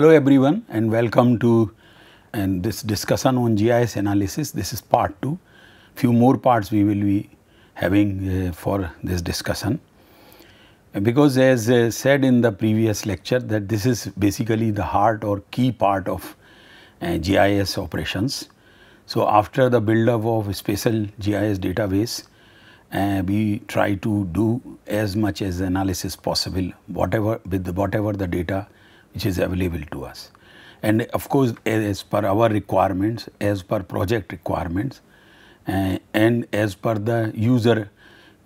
Hello everyone and welcome to and this discussion on GIS analysis. This is part 2. Few more parts we will be having uh, for this discussion. Because as uh, said in the previous lecture that this is basically the heart or key part of uh, GIS operations. So after the build up of special GIS database, uh, we try to do as much as analysis possible whatever with the, whatever the data which is available to us. And of course, as per our requirements, as per project requirements, uh, and as per the user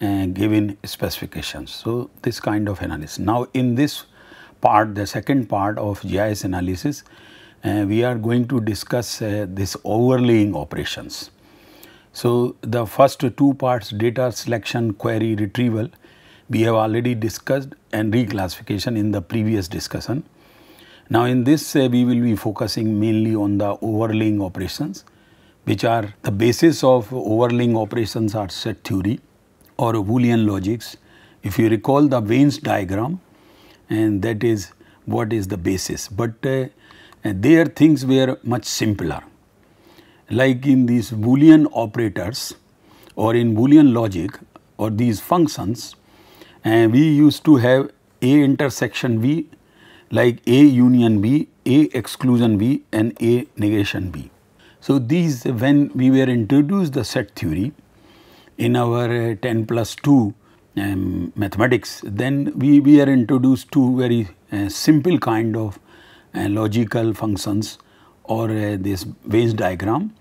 uh, given specifications. So, this kind of analysis. Now, in this part, the second part of GIS analysis, uh, we are going to discuss uh, this overlaying operations. So, the first two parts data selection, query, retrieval, we have already discussed and reclassification in the previous discussion. Now in this uh, we will be focusing mainly on the overlaying operations which are the basis of overlaying operations are set theory or Boolean logics. If you recall the Wein's diagram and that is what is the basis but uh, uh, there things were much simpler like in these Boolean operators or in Boolean logic or these functions uh, we used to have A intersection B like A union B, A exclusion B and A negation B. So, these when we were introduced the set theory in our uh, 10 plus 2 um, mathematics, then we, we are introduced to very uh, simple kind of uh, logical functions or uh, this Venn diagram.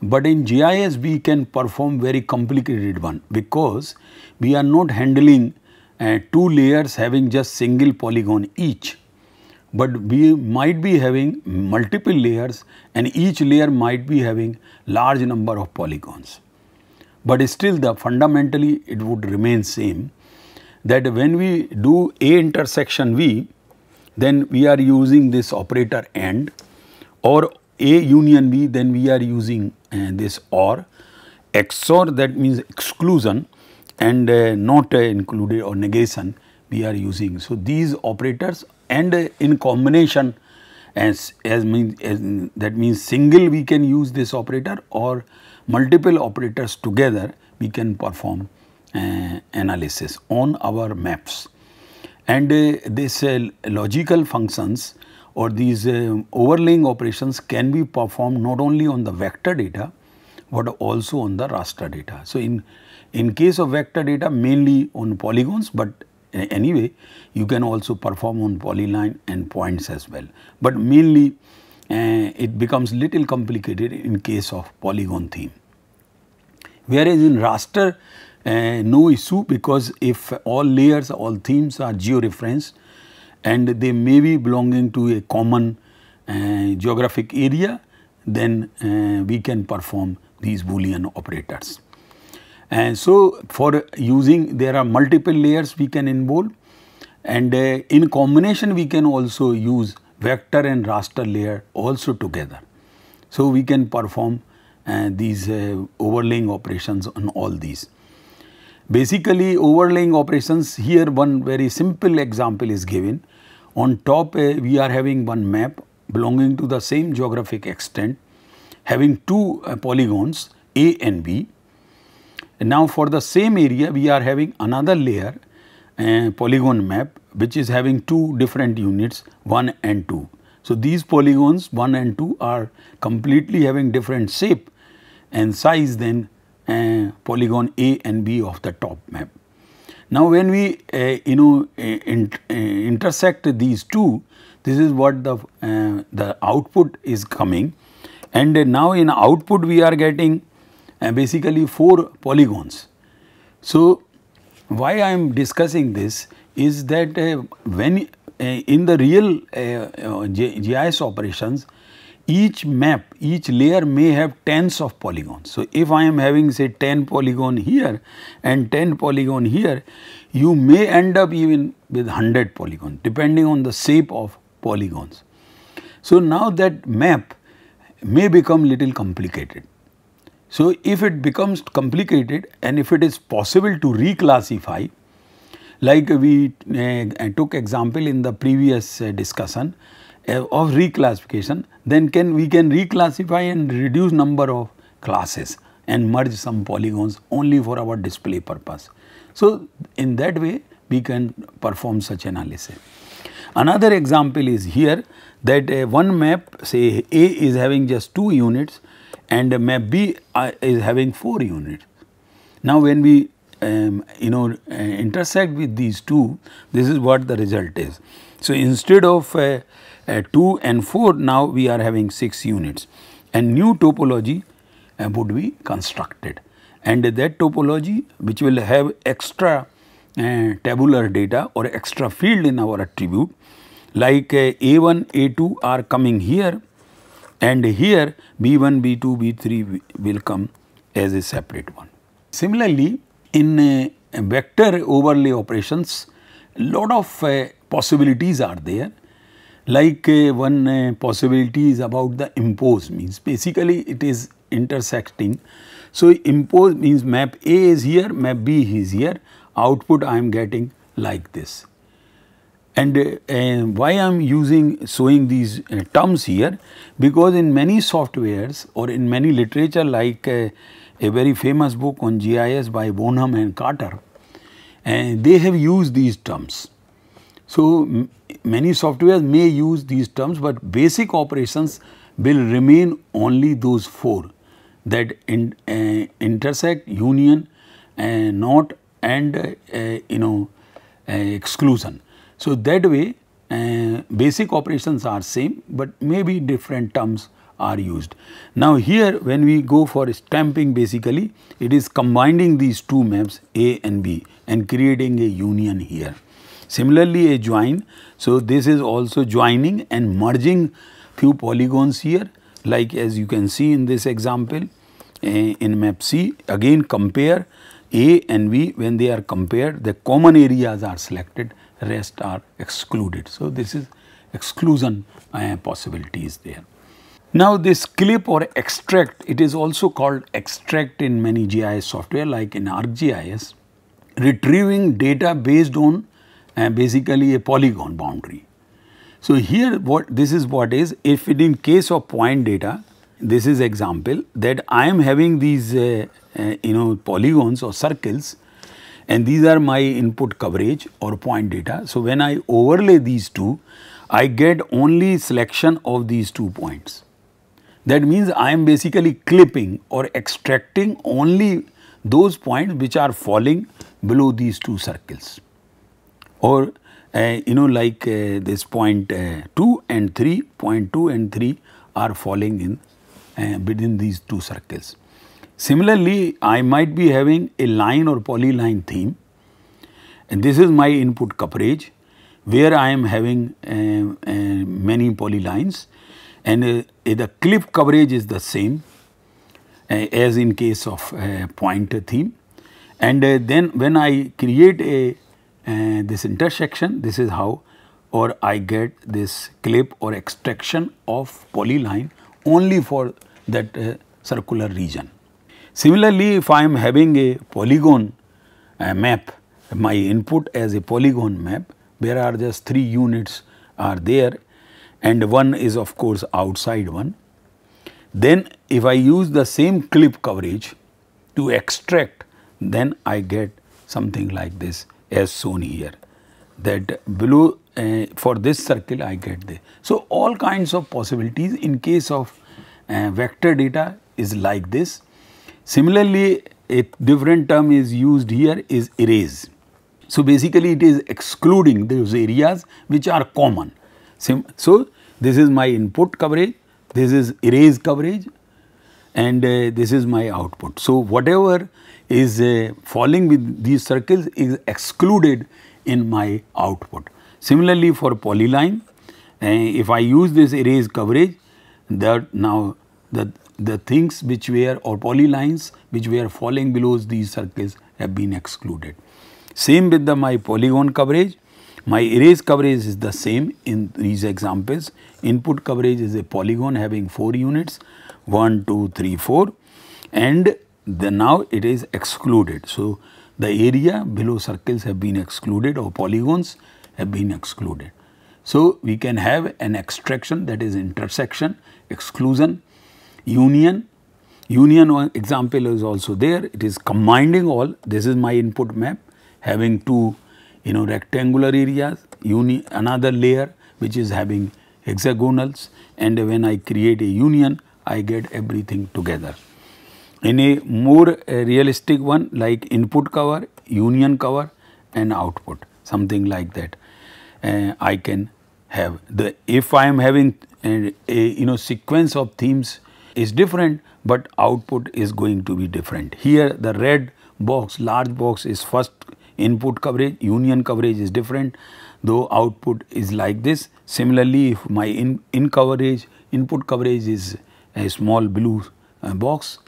But in GIS we can perform very complicated one because we are not handling uh, two layers having just single polygon each but we might be having multiple layers and each layer might be having large number of polygons. But still the fundamentally it would remain same that when we do A intersection V, then we are using this operator AND or A union V, then we are using uh, this OR. XOR that means exclusion and uh, not uh, included or negation we are using. So, these operators and in combination as, as, mean, as that means single we can use this operator or multiple operators together we can perform uh, analysis on our maps. And uh, say uh, logical functions or these uh, overlaying operations can be performed not only on the vector data but also on the raster data. So, in, in case of vector data mainly on polygons, but anyway, you can also perform on polyline and points as well. But mainly uh, it becomes little complicated in case of polygon theme. Whereas in raster, uh, no issue because if all layers, all themes are georeferenced and they may be belonging to a common uh, geographic area, then we can perform these Boolean operators. And so, for using there are multiple layers we can involve and uh, in combination we can also use vector and raster layer also together. So, we can perform uh, these uh, overlaying operations on all these. Basically overlaying operations here one very simple example is given. On top uh, we are having one map belonging to the same geographic extent having two uh, polygons A and B and now for the same area we are having another layer uh, polygon map which is having two different units 1 and 2. So, these polygons 1 and 2 are completely having different shape and size than uh, polygon A and B of the top map. Now, when we uh, you know uh, in, uh, intersect these two this is what the, uh, the output is coming and now in output we are getting and basically 4 polygons. So, why I am discussing this is that uh, when uh, in the real uh, GIS uh, operations, each map, each layer may have tens of polygons. So, if I am having say 10 polygon here and 10 polygon here, you may end up even with 100 polygon depending on the shape of polygons. So, now that map may become little complicated. So, if it becomes complicated and if it is possible to reclassify, like we uh, took example in the previous uh, discussion uh, of reclassification, then can we can reclassify and reduce number of classes and merge some polygons only for our display purpose. So, in that way we can perform such analysis. Another example is here that one map say A is having just 2 units and map B uh, is having 4 units. Now, when we um, you know uh, intersect with these two, this is what the result is. So, instead of uh, uh, 2 and 4, now we are having 6 units and new topology uh, would be constructed and that topology which will have extra uh, tabular data or extra field in our attribute like A1, A2 are coming here and here B1, B2, B3 will come as a separate one. Similarly, in uh, vector overlay operations, lot of uh, possibilities are there. Like uh, one uh, possibility is about the impose means basically it is intersecting. So, impose means map A is here, map B is here, output I am getting like this. And uh, why I am using showing these uh, terms here because in many softwares or in many literature like uh, a very famous book on GIS by Bonham and Carter and they have used these terms. So, many softwares may use these terms but basic operations will remain only those four that in, uh, intersect, union, uh, not and uh, you know uh, exclusion. So, that way uh, basic operations are same, but maybe different terms are used. Now, here when we go for stamping basically it is combining these two maps A and B and creating a union here. Similarly, a join. So, this is also joining and merging few polygons here like as you can see in this example uh, in map C again compare A and B when they are compared the common areas are selected rest are excluded. So, this is exclusion uh, possibility is there. Now, this clip or extract, it is also called extract in many GIS software like in ArcGIS, retrieving data based on uh, basically a polygon boundary. So, here what this is what is if it in case of point data, this is example that I am having these uh, uh, you know polygons or circles and these are my input coverage or point data. So, when I overlay these two, I get only selection of these two points. That means I am basically clipping or extracting only those points which are falling below these two circles or uh, you know like uh, this point, uh, 2 and 3, point 2 and 3 are falling in uh, within these two circles. Similarly, I might be having a line or polyline theme and this is my input coverage where I am having uh, uh, many polylines and uh, the clip coverage is the same uh, as in case of uh, pointer theme and uh, then when I create a this intersection this is how or I get this clip or extraction of polyline only for that circular region. Similarly, if I am having a polygon a map, my input as a polygon map, there are just three units are there and one is of course outside one. Then if I use the same clip coverage to extract, then I get something like this as shown here that below uh, for this circle I get this. So, all kinds of possibilities in case of uh, vector data is like this Similarly, a different term is used here is erase. So basically it is excluding those areas which are common. So this is my input coverage, this is erase coverage and uh, this is my output. So whatever is uh, falling with these circles is excluded in my output. Similarly for polyline, uh, if I use this erase coverage that now the the things which were or polylines which were falling below these circles have been excluded. Same with the my polygon coverage, my erase coverage is the same in these examples. Input coverage is a polygon having 4 units 1, 2, 3, 4 and the now it is excluded. So, the area below circles have been excluded or polygons have been excluded. So, we can have an extraction that is intersection, exclusion union. Union example is also there. It is combining all. This is my input map having two you know rectangular areas, uni another layer which is having hexagonals and when I create a union I get everything together. In a more uh, realistic one like input cover, union cover and output something like that uh, I can have the if I am having uh, a you know sequence of themes is different but output is going to be different. Here the red box, large box is first input coverage, union coverage is different though output is like this. Similarly, if my in, in coverage, input coverage is a small blue uh, box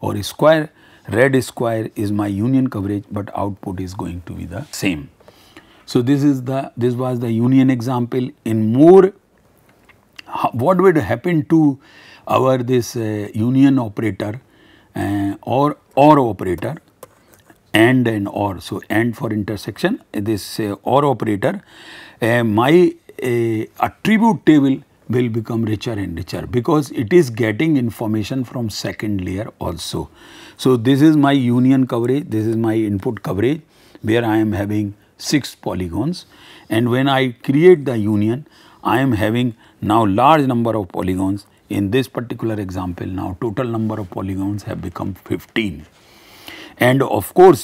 or square, red square is my union coverage but output is going to be the same. So, this is the this was the union example in more what would happen to our this uh, union operator uh, or OR operator AND and OR. So, AND for intersection this uh, OR operator my attribute table will become richer and richer because it is getting information from second layer also. So, this is my union coverage, this is my input coverage where I am having 6 polygons and when I create the union I am having now large number of polygons in this particular example now total number of polygons have become 15 and of course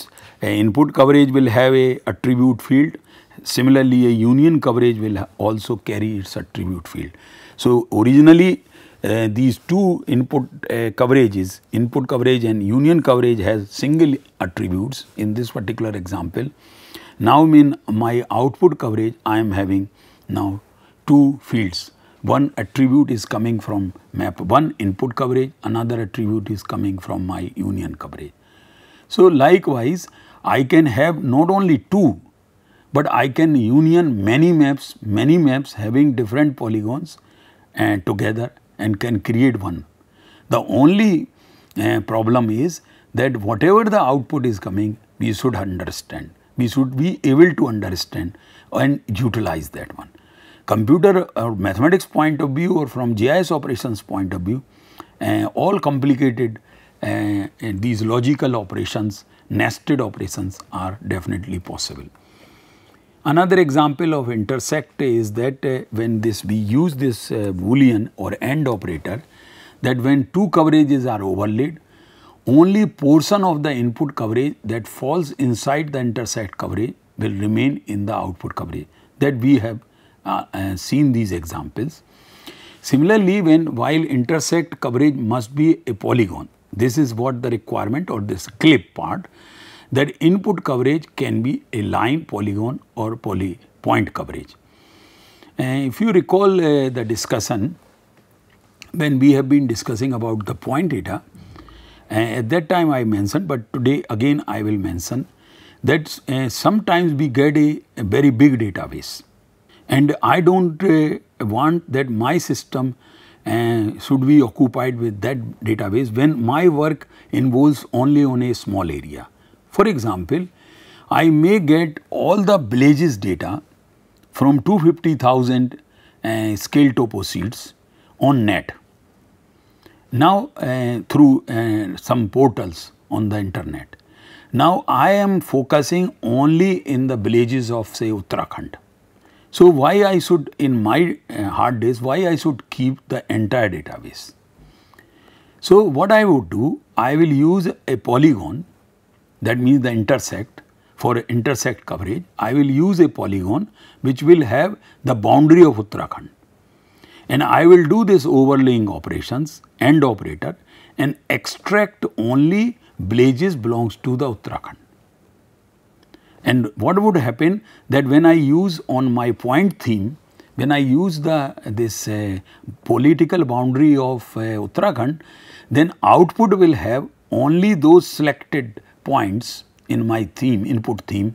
input coverage will have a attribute field similarly a union coverage will also carry its attribute field. So, originally uh, these two input uh, coverages input coverage and union coverage has single attributes in this particular example. Now, in my output coverage I am having now two fields one attribute is coming from map, one input coverage, another attribute is coming from my union coverage. So, likewise, I can have not only two, but I can union many maps, many maps having different polygons and uh, together and can create one. The only uh, problem is that whatever the output is coming, we should understand, we should be able to understand and utilize that one computer or uh, mathematics point of view or from GIS operations point of view, uh, all complicated uh, these logical operations, nested operations are definitely possible. Another example of intersect is that uh, when this we use this uh, boolean or AND operator that when two coverages are overlaid, only portion of the input coverage that falls inside the intersect coverage will remain in the output coverage that we have uh, uh, seen these examples. Similarly, when while intersect coverage must be a polygon, this is what the requirement or this clip part that input coverage can be a line polygon or poly point coverage. Uh, if you recall uh, the discussion when we have been discussing about the point data, uh, at that time I mentioned but today again I will mention that uh, sometimes we get a, a very big database and I don't uh, want that my system uh, should be occupied with that database when my work involves only on a small area. For example, I may get all the villages data from 250,000 uh, scale topo seeds on net. Now uh, through uh, some portals on the internet. Now I am focusing only in the villages of say Uttarakhand. So, why I should in my uh, hard disk, why I should keep the entire database? So, what I would do, I will use a polygon that means the intersect for intersect coverage. I will use a polygon which will have the boundary of Uttarakhand and I will do this overlaying operations AND operator and extract only Blazes belongs to the Uttarakhand. And what would happen that when I use on my point theme, when I use the this uh, political boundary of uh, Uttarakhand, then output will have only those selected points in my theme, input theme,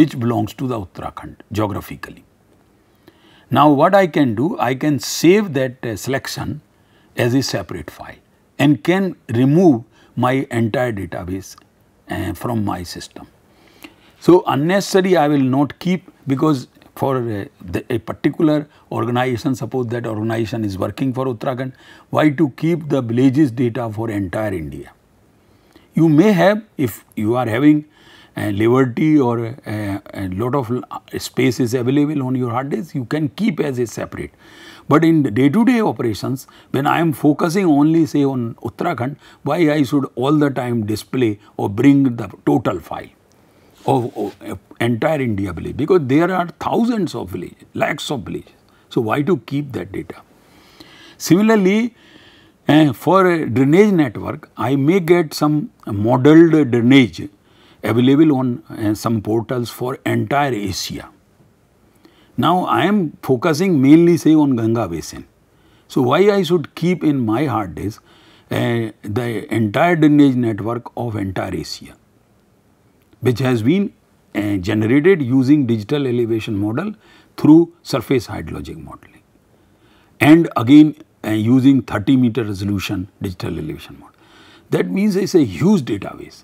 which belongs to the Uttarakhand geographically. Now, what I can do, I can save that uh, selection as a separate file and can remove my entire database uh, from my system. So, unnecessary I will not keep because for a, uh, the, a, particular organization, suppose that organization is working for Uttarakhand, why to keep the villages data for entire India? You may have, if you are having a uh, liberty or uh, a lot of space is available on your hard disk, you can keep as a separate. But in day to -day operations, when I am focusing only say on Uttarakhand, why I should all the time display or bring the total file? of, of entire India village because there are thousands of villages, lakhs of villages. So, why to keep that data? Similarly, uh, for a drainage network, I may get some modeled drainage available on uh, some portals for entire Asia. Now, I am focusing mainly say on Ganga basin. So, why I should keep in my hard disk uh, the entire drainage network of entire Asia? which has been uh, generated using digital elevation model through surface hydrologic modeling and again uh, using 30 meter resolution digital elevation model. That means it's a huge database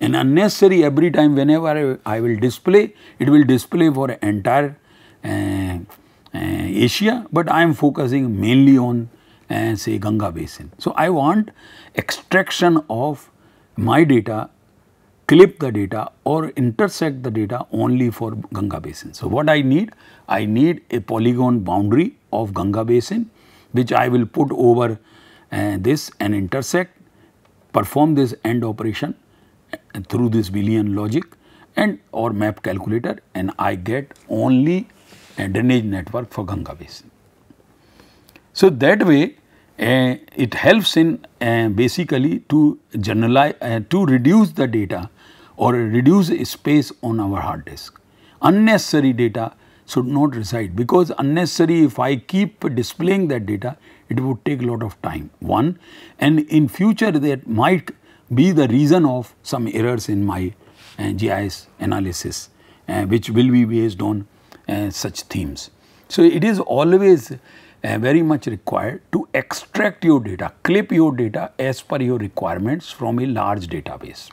and unnecessary every time whenever I, I will display, it will display for entire uh, uh Asia, but I am focusing mainly on uh, say Ganga basin. So, I want extraction of my data clip the data or intersect the data only for Ganga basin. So, what I need? I need a polygon boundary of Ganga basin which I will put over uh, this and intersect, perform this end operation eh, through this Boolean logic and or map calculator and I get only a drainage network for Ganga basin. So, that way uh, it helps in uh, basically to generalize uh, to reduce the data or reduce space on our hard disk. Unnecessary data should not reside because unnecessary if I keep displaying that data, it would take a lot of time, one. And in future that might be the reason of some errors in my uh, GIS analysis, uh, which will be based on uh, such themes. So, it is always uh, very much required to extract your data, clip your data as per your requirements from a large database.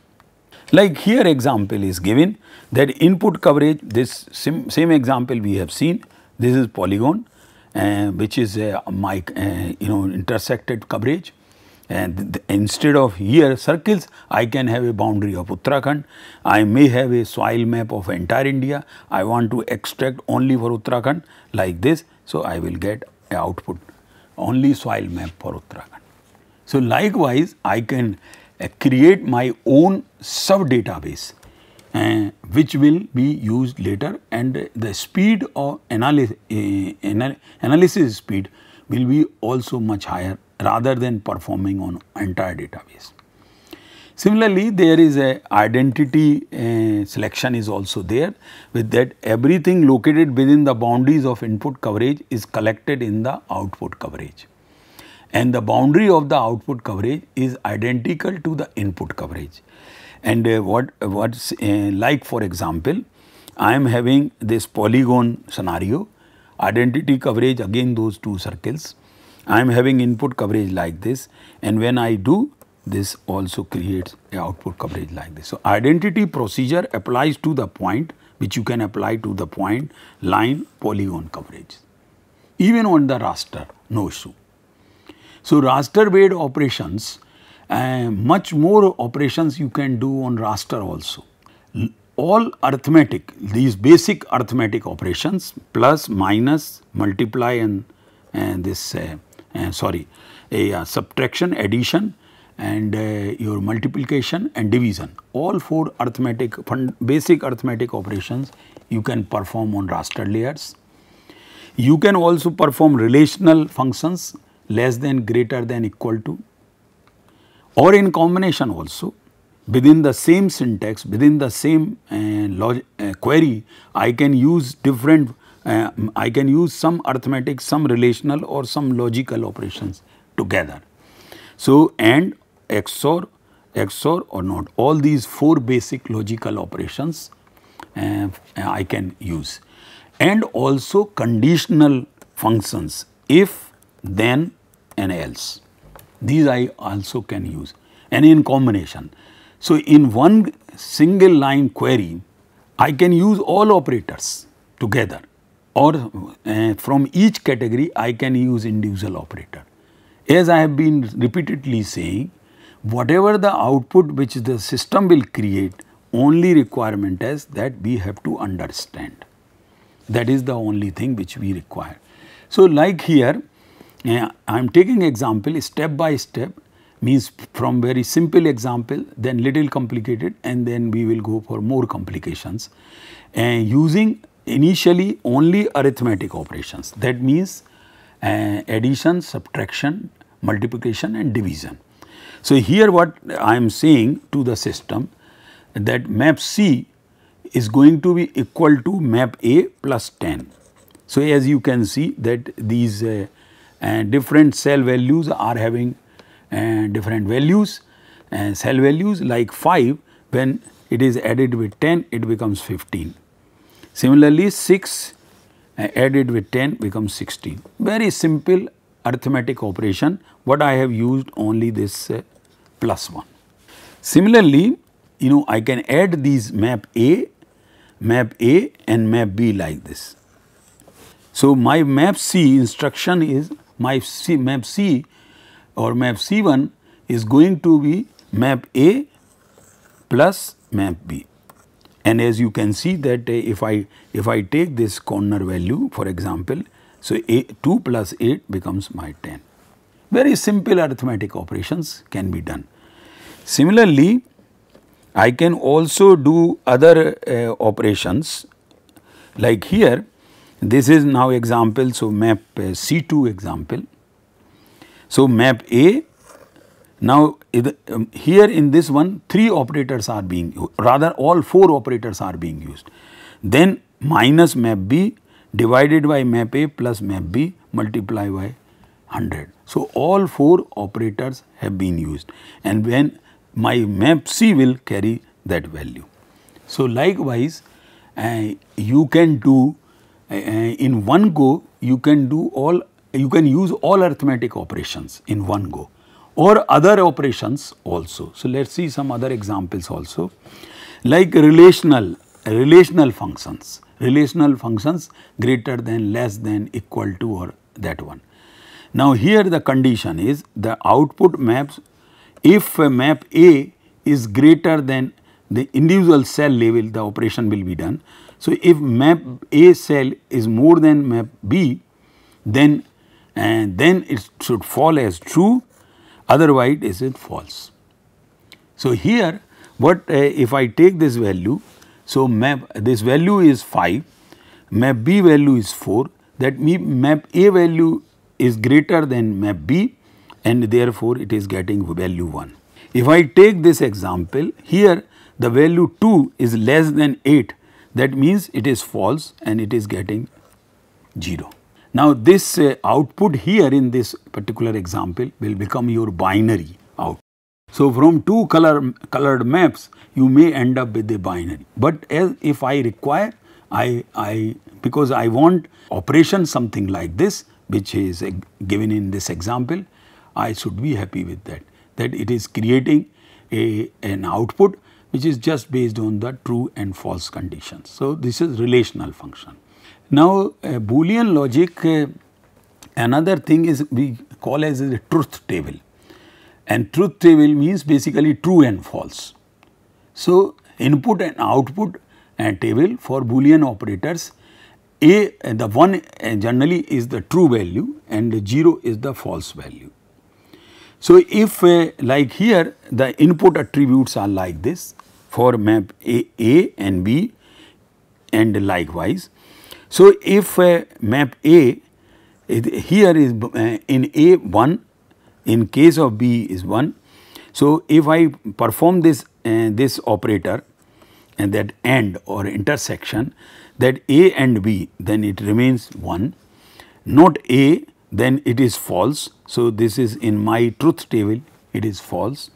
Like here example is given that input coverage this same example we have seen this is polygon uh, which is a my, uh, you know intersected coverage and instead of here circles I can have a boundary of Uttarakhand, I may have a soil map of entire India, I want to extract only for Uttarakhand like this. So, I will get output only soil map for Uttarakhand. So, likewise I can uh, create my own sub database uh, which will be used later and the speed of uh, analysis speed will be also much higher rather than performing on entire database. Similarly, there is a identity uh, selection is also there with that everything located within the boundaries of input coverage is collected in the output coverage and the boundary of the output coverage is identical to the input coverage. And uh, what what's uh, like for example, I am having this polygon scenario, identity coverage again those two circles. I am having input coverage like this and when I do this also creates output coverage like this. So, identity procedure applies to the point which you can apply to the point line polygon coverage even on the raster no issue. So, raster based operations uh, much more operations you can do on raster also. All arithmetic, these basic arithmetic operations plus, minus, multiply and, and this uh, uh, sorry a uh, subtraction, addition and uh, your multiplication and division. All four arithmetic basic arithmetic operations you can perform on raster layers. You can also perform relational functions less than greater than equal to or in combination also within the same syntax within the same uh, uh, query I can use different uh, I can use some arithmetic some relational or some logical operations together. So and XOR XOR or not all these four basic logical operations uh, I can use and also conditional functions if then and else. These I also can use and in combination. So, in one single line query, I can use all operators together or uh, from each category I can use individual operator. As I have been repeatedly saying, whatever the output which the system will create, only requirement is that we have to understand. That is the only thing which we require. So, like here, I am taking example step by step means from very simple example then little complicated and then we will go for more complications and using initially only arithmetic operations that means uh, addition, subtraction, multiplication and division. So, here what I am saying to the system that map C is going to be equal to map A plus 10. So, as you can see that these uh, and different cell values are having eh, different values and cell values like 5 when it is added with 10 it becomes 15. Similarly, 6 eh, added with 10 becomes 16. Very simple arithmetic operation what I have used only this eh, plus 1. Similarly, you know I can add these map A, map A and map B like this. So, my map C instruction is map C, map C or map C 1 is going to be map A plus map B. And as you can see that uh, if I if I take this corner value for example, so A 2 plus 8 becomes my 10. Very simple arithmetic operations can be done. Similarly, I can also do other uh, operations like here this is now example, so map uh, C2 example. So, map A now, um, here in this one 3 operators are being rather all 4 operators are being used. Then minus map B divided by map A plus map B multiplied by 100. So, all 4 operators have been used and when my map C will carry that value. So, likewise uh, you can do uh, in one go you can do all you can use all arithmetic operations in one go or other operations also. So, let us see some other examples also like relational relational functions relational functions greater than less than equal to or that one. Now, here the condition is the output maps if a map A is greater than the individual cell level the operation will be done so, if map A cell is more than map B, then and then it should fall as true otherwise it is false. So, here what uh, if I take this value, so map this value is 5, map B value is 4 that map A value is greater than map B and therefore it is getting value 1. If I take this example here the value 2 is less than 8 that means it is false and it is getting 0. Now, this uh, output here in this particular example will become your binary output. So, from two color, colored maps you may end up with a binary, but as if I require I, I because I want operation something like this which is given in this example, I should be happy with that, that it is creating a, an output which is just based on the true and false conditions. So, this is relational function. Now, uh, Boolean logic uh, another thing is we call as a truth table and truth table means basically true and false. So, input and output uh, table for Boolean operators a uh, the 1 uh, generally is the true value and 0 is the false value. So, if uh, like here the input attributes are like this for map A, A and B and likewise. So, if uh, map A here is uh, in A 1 in case of B is 1. So, if I perform this uh, this operator and that AND or intersection that A and B then it remains 1 not A then it is false. So, this is in my truth table it is false.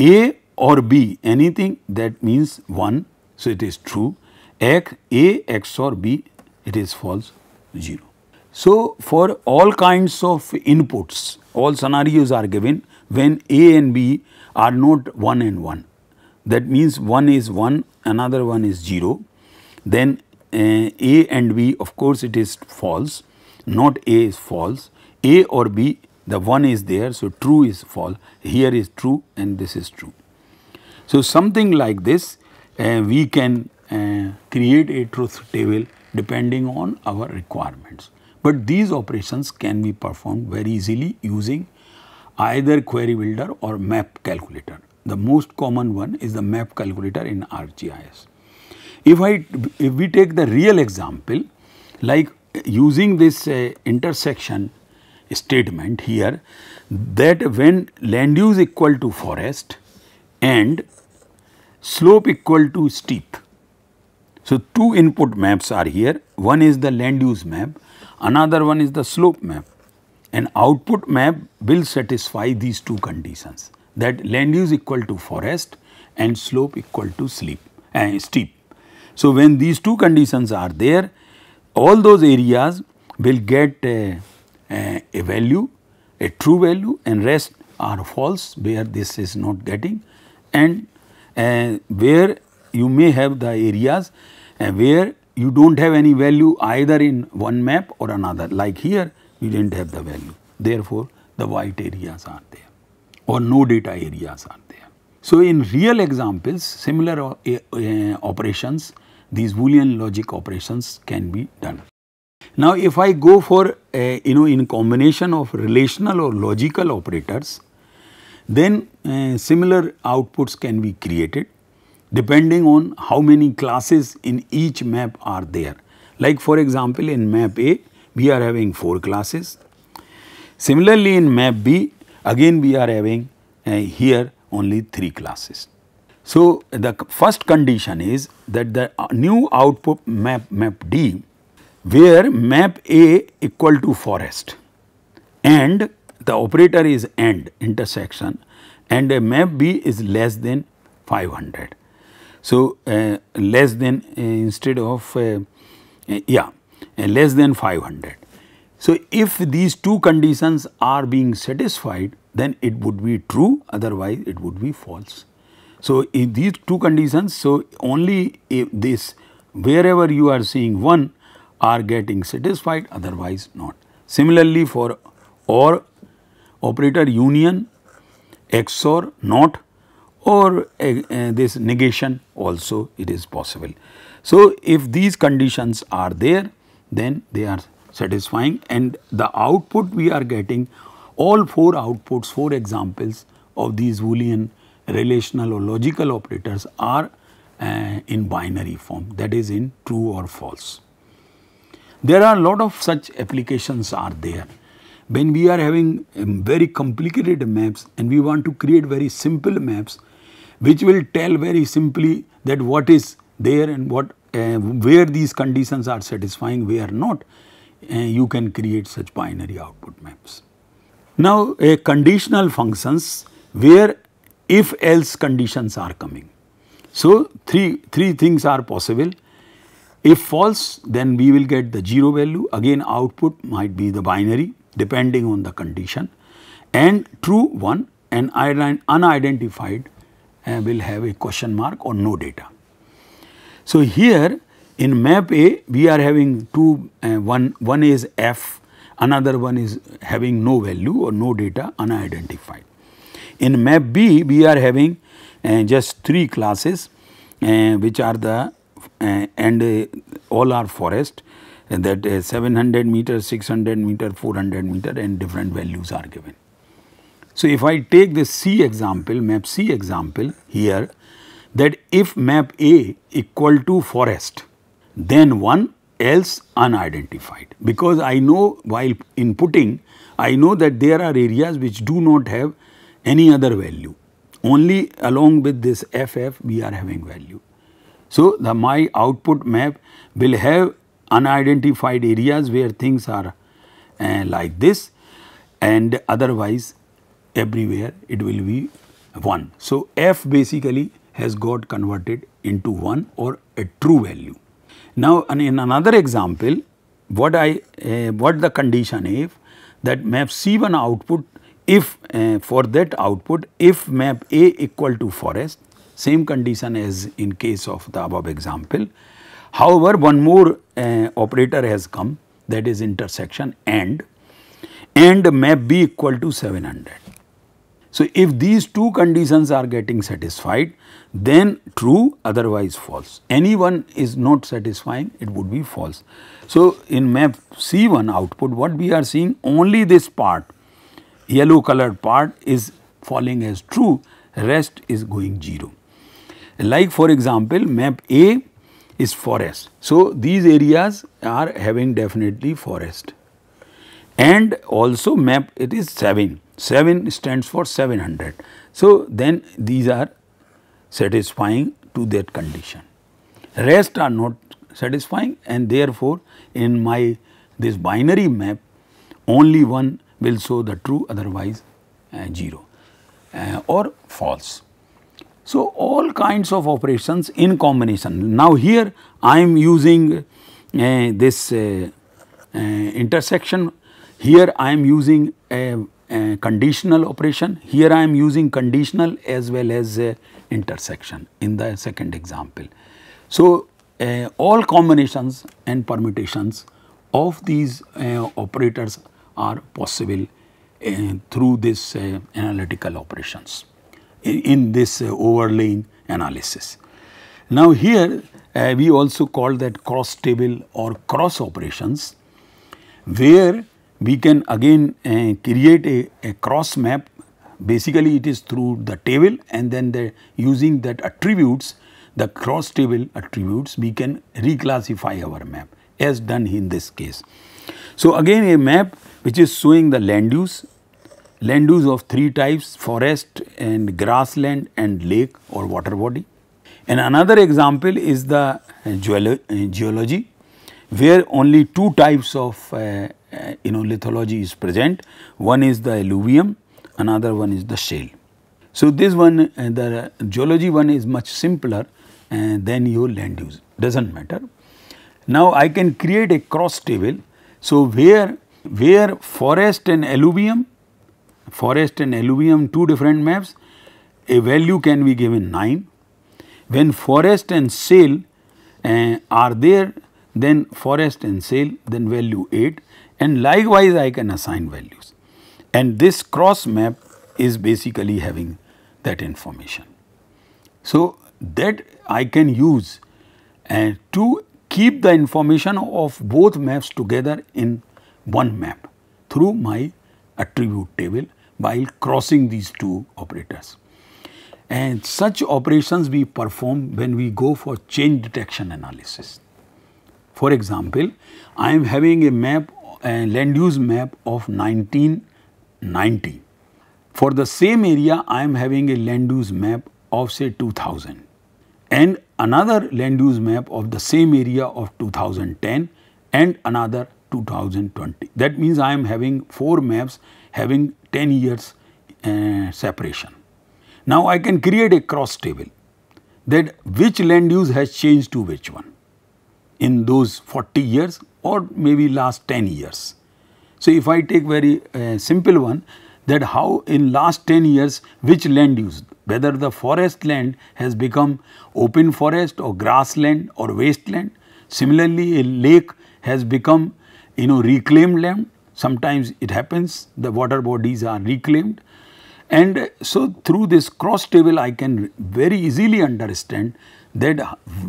A or B anything that means 1. So, it is true X A XOR B it is false 0. So, for all kinds of inputs all scenarios are given when A and B are not 1 and 1 that means one is 1 another one is 0 then uh, A and B of course it is false not A is false A or B the 1 is there so true is false here is true and this is true. So, something like this uh, we can uh, create a truth table depending on our requirements. But these operations can be performed very easily using either query builder or map calculator. The most common one is the map calculator in ArcGIS. If I if we take the real example like using this uh, intersection statement here that when land use equal to forest and slope equal to steep. So, two input maps are here, one is the land use map, another one is the slope map. An output map will satisfy these two conditions that land use equal to forest and slope equal to sleep, uh, steep. So, when these two conditions are there, all those areas will get a, eh, a, eh, a value, a true value and rest are false where this is not getting and uh, where you may have the areas uh, where you do not have any value either in one map or another like here we did not have the value therefore the white areas are there or no data areas are there. So, in real examples similar uh, uh operations these boolean logic operations can be done. Now, if I go for uh, you know in combination of relational or logical operators then Eh, similar outputs can be created depending on how many classes in each map are there. Like for example, in map A, we are having 4 classes. Similarly, in map B, again we are having uh, here only 3 classes. So, the first condition is that the uh, new output map, map D, where map A equal to forest and the operator is AND intersection and uh, map B is less than 500. So, uh, less than uh, instead of uh, uh, yeah uh, less than 500. So, if these two conditions are being satisfied then it would be true otherwise it would be false. So, in these two conditions so only if this wherever you are seeing 1 are getting satisfied otherwise not. Similarly, for OR operator union XOR not or eh, eh, this negation also it is possible. So, if these conditions are there then they are satisfying and the output we are getting all 4 outputs 4 examples of these boolean relational or logical operators are uh, in binary form that is in true or false. There are a lot of such applications are there. When we are having um, very complicated maps and we want to create very simple maps which will tell very simply that what is there and what uh, where these conditions are satisfying where not uh, you can create such binary output maps. Now a conditional functions where if else conditions are coming. So three, three things are possible if false then we will get the 0 value again output might be the binary depending on the condition and true one and unidentified uh, will have a question mark or no data. So, here in map A we are having two uh, one one is F another one is having no value or no data unidentified. In map B we are having uh, just three classes uh, which are the uh, and uh, all are forest and that is uh, 700 meter, 600 meter, 400 meter and different values are given. So, if I take this C example, map C example here that if map A equal to forest, then one else unidentified because I know while inputting, I know that there are areas which do not have any other value. Only along with this FF we are having value. So, the my output map will have unidentified areas where things are uh, like this and otherwise everywhere it will be 1. So, f basically has got converted into 1 or a true value. Now, in another example, what I uh, what the condition if that map C1 output if uh, for that output if map A equal to forest same condition as in case of the above example However, one more uh, operator has come that is intersection AND, AND map B equal to 700. So, if these two conditions are getting satisfied then true otherwise false Anyone is not satisfying it would be false. So, in map C1 output what we are seeing only this part yellow colored part is falling as true rest is going 0. Like for example, map A is forest. So, these areas are having definitely forest and also map it is 7, 7 stands for 700. So, then these are satisfying to that condition, rest are not satisfying and therefore, in my this binary map only one will show the true otherwise uh, 0 uh, or false. So, all kinds of operations in combination. Now, here I am using uh, this uh, uh, intersection, here I am using a, a, conditional operation, here I am using conditional as well as uh, intersection in the second example. So, uh, all combinations and permutations of these uh, operators are possible through this analytical operations in this uh, overlaying analysis. Now here uh, we also call that cross table or cross operations where we can again uh, create a, a, cross map basically it is through the table and then the using that attributes the cross table attributes we can reclassify our map as done in this case. So again a map which is showing the land use land use of three types forest and grassland and lake or water body. And another example is the geology where only two types of uh, uh, you know lithology is present one is the alluvium another one is the shale. So, this one uh, the geology one is much simpler uh, than your land use does not matter. Now, I can create a cross table. So, where where forest and alluvium forest and alluvium two different maps, a value can be given 9. When forest and sale uh, are there, then forest and sale, then value 8 and likewise I can assign values. And this cross map is basically having that information. So, that I can use uh, to keep the information of both maps together in one map through my attribute table while crossing these two operators. And such operations we perform when we go for change detection analysis. For example, I am having a map, a land use map of 1990. For the same area, I am having a land use map of say 2000 and another land use map of the same area of 2010 and another 2020. That means I am having four maps having 10 years uh, separation. Now I can create a cross table that which land use has changed to which one in those 40 years or maybe last 10 years. So if I take very uh, simple one that how in last 10 years which land use whether the forest land has become open forest or grassland or wasteland. Similarly a lake has become you know reclaimed land Sometimes it happens, the water bodies are reclaimed. And so through this cross table, I can very easily understand that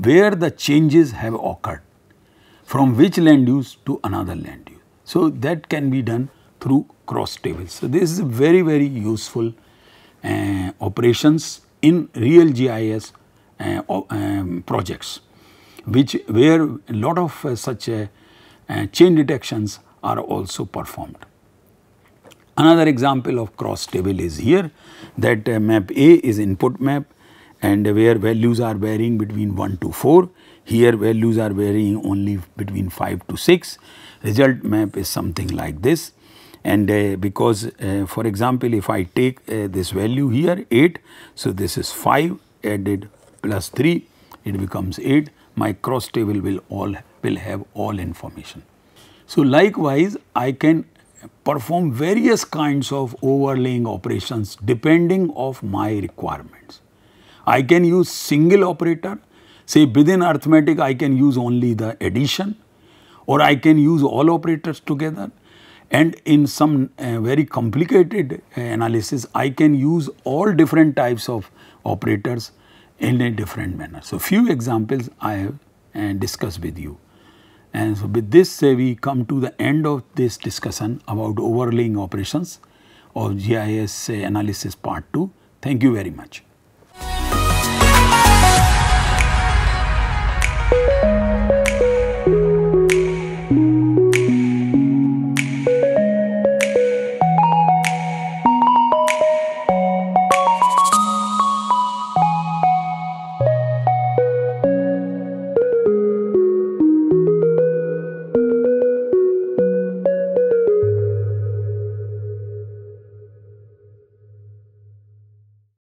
where the changes have occurred from which land use to another land use. So that can be done through cross tables. So this is very, very useful uh, operations in real GIS uh, um, projects, which where a lot of uh, such uh, uh, chain detections are also performed. Another example of cross table is here that uh, map A is input map and uh, where values are varying between 1 to 4. Here values are varying only between 5 to 6. Result map is something like this and uh, because uh, for example if I take uh, this value here 8 so this is 5 added plus 3 it becomes 8 my cross table will all will have all information. So, likewise I can perform various kinds of overlaying operations depending of my requirements. I can use single operator say within arithmetic I can use only the addition or I can use all operators together and in some uh, very complicated uh, analysis I can use all different types of operators in a different manner. So, few examples I have uh, discussed with you. And so with this uh, we come to the end of this discussion about overlaying operations of GIS uh, analysis part 2. Thank you very much. Thank you.